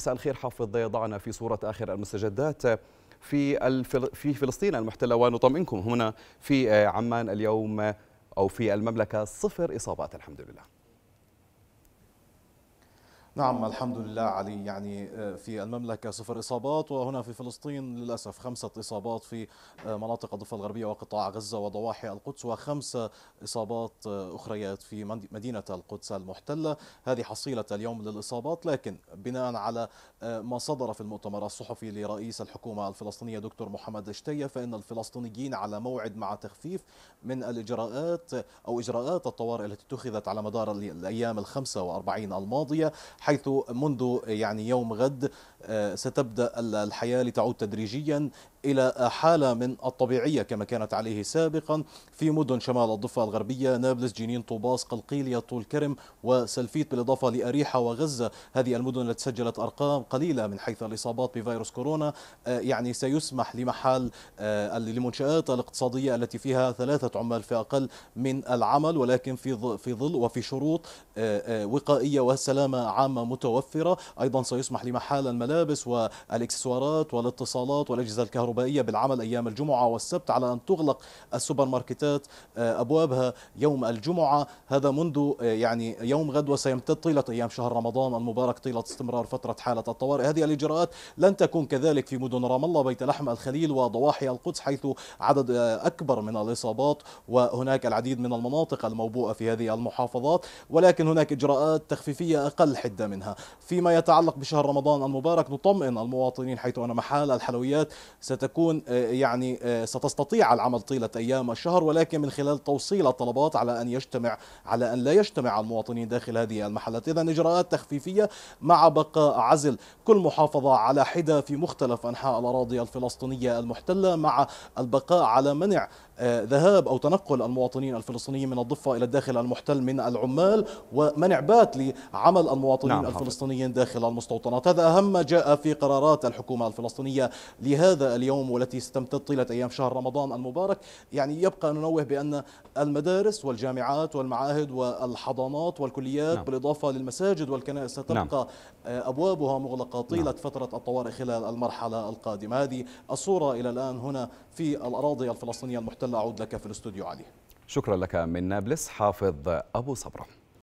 مساء الخير حافظ يضعنا في صورة آخر المستجدات في في فلسطين المحتلة ونطمئنكم هنا في عمان اليوم أو في المملكة صفر إصابات الحمد لله نعم الحمد لله علي يعني آه، في المملكة صفر إصابات وهنا في فلسطين للأسف خمسة إصابات في آه، مناطق الضفة الغربية وقطاع غزة وضواحي القدس وخمسة إصابات آه، أخريات في مدينة القدس المحتلة هذه حصيلة اليوم للإصابات لكن بناء على ما صدر في المؤتمر الصحفي لرئيس الحكومة الفلسطينية دكتور محمد اشتية فإن الفلسطينيين على موعد مع تخفيف من الإجراءات أو إجراءات الطوارئ التي اتخذت على مدار الأيام ال 45 الماضية حيث منذ يعني يوم غد آه، ستبدأ الحياة لتعود تدريجيا إلى حالة من الطبيعية كما كانت عليه سابقا في مدن شمال الضفة الغربية نابلس جنين طوباس قلقيلية طول كرم وسلفيت بالإضافة لأريحة وغزة هذه المدن التي سجلت أرقام قليلة من حيث الإصابات بفيروس كورونا آه، يعني سيسمح لمحال آه، لمنشآت الاقتصادية التي فيها ثلاثة عمال في أقل من العمل ولكن في في ظل وفي شروط آه، وقائية وسلامة عامة متوفرة أيضا سيسمح لمحال الملابس والإكسسوارات والاتصالات والأجهزة الكهربائية الكهربائية بالعمل أيام الجمعة والسبت على أن تغلق السوبر ماركتات آه، أبوابها يوم الجمعة هذا منذ آه، يعني يوم غد وسيمتد طيلة أيام شهر رمضان المبارك طيلة استمرار فترة حالة الطوارئ هذه الإجراءات لن تكون كذلك في مدن رام الله بيت لحم الخليل وضواحي القدس حيث عدد آه، أكبر من الإصابات وهناك العديد من المناطق الموبوءة في هذه المحافظات ولكن هناك إجراءات تخفيفية أقل حدة منها فيما يتعلق بشهر رمضان المبارك نطمئن المواطنين حيث أن محال الحلويات ست ستكون آه، يعني آه، ستستطيع العمل طيلة أيام الشهر ولكن من خلال توصيل الطلبات على أن يجتمع على أن لا يجتمع المواطنين داخل هذه المحلات إذا إجراءات تخفيفية مع بقاء عزل كل محافظة على حدة في مختلف أنحاء الأراضي الفلسطينية المحتلة مع البقاء على منع ذهاب أو تنقل المواطنين الفلسطينيين من الضفة إلى الداخل المحتل من العمال ومنع بات لعمل المواطنين نعم الفلسطينيين داخل المستوطنات هذا أهم ما جاء في قرارات الحكومة الفلسطينية لهذا اليوم والتي استمتد طيلة أيام شهر رمضان المبارك يعني يبقى أن ننوه بأن المدارس والجامعات والمعاهد والحضانات والكليات نعم. بالإضافة للمساجد والكنائس ستبقى نعم. آه، أبوابها مغلقة طيلة نعم. فترة الطوارئ خلال المرحلة القادمة هذه الصورة إلى الآن هنا في الأراضي الفلسطينية المحتلة طل أعود لك في الاستوديو عليه شكرا لك من نابلس حافظ أبو صبره